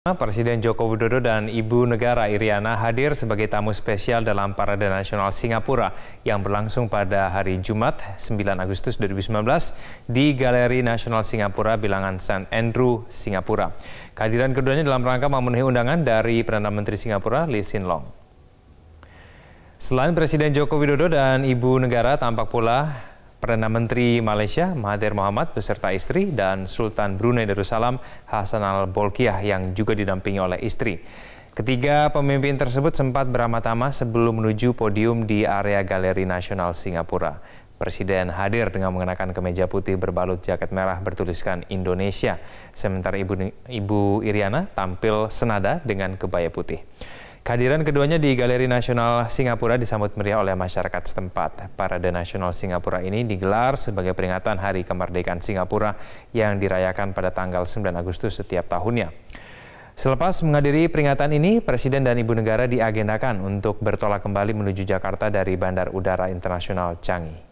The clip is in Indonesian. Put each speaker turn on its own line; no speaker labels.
Presiden Joko Widodo dan Ibu Negara Iriana hadir sebagai tamu spesial dalam Parade Nasional Singapura yang berlangsung pada hari Jumat 9 Agustus 2019 di Galeri Nasional Singapura bilangan St. Andrew, Singapura. Kehadiran keduanya dalam rangka memenuhi undangan dari Perdana Menteri Singapura Lee Sin Long. Selain Presiden Joko Widodo dan Ibu Negara, tampak pula Perdana Menteri Malaysia Mahathir Mohamad beserta istri dan Sultan Brunei Darussalam Hasan Al-Bolkiah yang juga didampingi oleh istri. Ketiga pemimpin tersebut sempat beramah-tamah sebelum menuju podium di area Galeri Nasional Singapura. Presiden hadir dengan mengenakan kemeja putih berbalut jaket merah bertuliskan Indonesia. Sementara Ibu, Ibu Iriana tampil senada dengan kebaya putih. Kehadiran keduanya di Galeri Nasional Singapura disambut meriah oleh masyarakat setempat. Parade Nasional Singapura ini digelar sebagai peringatan Hari Kemerdekaan Singapura yang dirayakan pada tanggal 9 Agustus setiap tahunnya. Selepas menghadiri peringatan ini, Presiden dan Ibu Negara diagendakan untuk bertolak kembali menuju Jakarta dari Bandar Udara Internasional Changi.